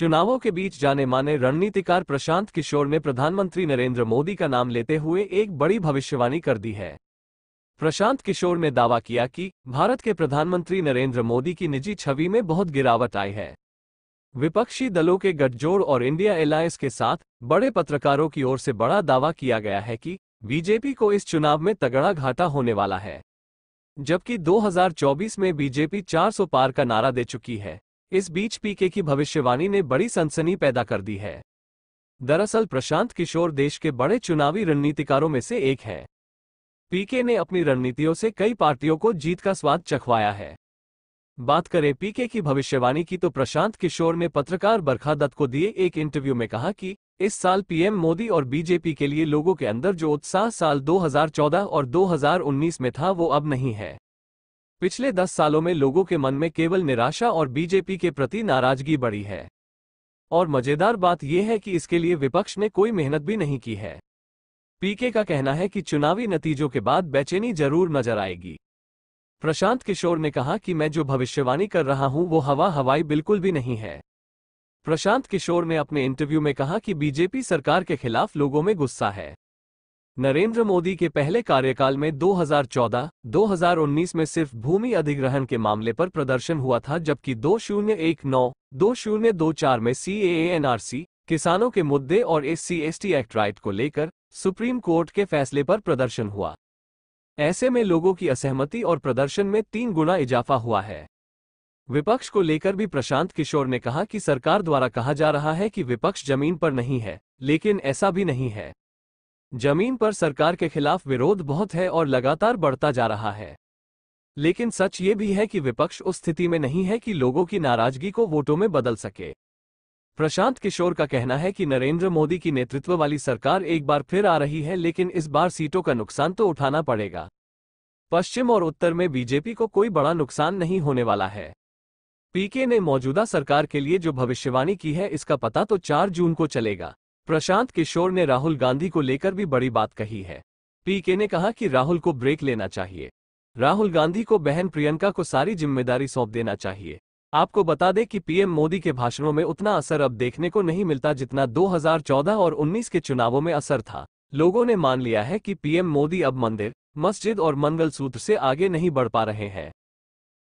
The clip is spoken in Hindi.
चुनावों के बीच जाने माने रणनीतिकार प्रशांत किशोर ने प्रधानमंत्री नरेंद्र मोदी का नाम लेते हुए एक बड़ी भविष्यवाणी कर दी है प्रशांत किशोर ने दावा किया कि भारत के प्रधानमंत्री नरेंद्र मोदी की निजी छवि में बहुत गिरावट आई है विपक्षी दलों के गठजोड़ और इंडिया एलायंस के साथ बड़े पत्रकारों की ओर से बड़ा दावा किया गया है कि बीजेपी को इस चुनाव में तगड़ा घाटा होने वाला है जबकि 2024 में बीजेपी 400 पार का नारा दे चुकी है इस बीच पीके की भविष्यवाणी ने बड़ी सनसनी पैदा कर दी है दरअसल प्रशांत किशोर देश के बड़े चुनावी रणनीतिकारों में से एक हैं पीके ने अपनी रणनीतियों से कई पार्टियों को जीत का स्वाद चखवाया है बात करें पीके की भविष्यवाणी की तो प्रशांत किशोर ने पत्रकार बरखा दत्त को दिए एक इंटरव्यू में कहा कि इस साल पीएम मोदी और बीजेपी के लिए लोगों के अंदर जो उत्साह साल 2014 और 2019 में था वो अब नहीं है पिछले दस सालों में लोगों के मन में केवल निराशा और बीजेपी के प्रति नाराजगी बढ़ी है और मजेदार बात यह है कि इसके लिए विपक्ष ने कोई मेहनत भी नहीं की है पीके का कहना है कि चुनावी नतीजों के बाद बेचैनी जरूर नजर आएगी प्रशांत किशोर ने कहा कि मैं जो भविष्यवाणी कर रहा हूं वो हवा हवाई बिल्कुल भी नहीं है प्रशांत किशोर ने अपने इंटरव्यू में कहा कि बीजेपी सरकार के खिलाफ लोगों में गुस्सा है नरेंद्र मोदी के पहले कार्यकाल में 2014, 2019 में सिर्फ भूमि अधिग्रहण के मामले पर प्रदर्शन हुआ था जबकि 2019, 2024 में सी किसानों के मुद्दे और एस सी एक्ट राइट को लेकर सुप्रीम कोर्ट के फैसले पर प्रदर्शन हुआ ऐसे में लोगों की असहमति और प्रदर्शन में तीन गुना इजाफा हुआ है विपक्ष को लेकर भी प्रशांत किशोर ने कहा कि सरकार द्वारा कहा जा रहा है कि विपक्ष जमीन पर नहीं है लेकिन ऐसा भी नहीं है जमीन पर सरकार के खिलाफ विरोध बहुत है और लगातार बढ़ता जा रहा है लेकिन सच ये भी है कि विपक्ष उस स्थिति में नहीं है कि लोगों की नाराजगी को वोटों में बदल सके प्रशांत किशोर का कहना है कि नरेंद्र मोदी की नेतृत्व वाली सरकार एक बार फिर आ रही है लेकिन इस बार सीटों का नुकसान तो उठाना पड़ेगा पश्चिम और उत्तर में बीजेपी को कोई बड़ा नुकसान नहीं होने वाला है पीके ने मौजूदा सरकार के लिए जो भविष्यवाणी की है इसका पता तो 4 जून को चलेगा प्रशांत किशोर ने राहुल गांधी को लेकर भी बड़ी बात कही है पीके ने कहा कि राहुल को ब्रेक लेना चाहिए राहुल गांधी को बहन प्रियंका को सारी जिम्मेदारी सौंप देना चाहिए आपको बता दें कि पीएम मोदी के भाषणों में उतना असर अब देखने को नहीं मिलता जितना 2014 और 19 के चुनावों में असर था लोगों ने मान लिया है कि पीएम मोदी अब मंदिर मस्जिद और मंगलसूत्र से आगे नहीं बढ़ पा रहे हैं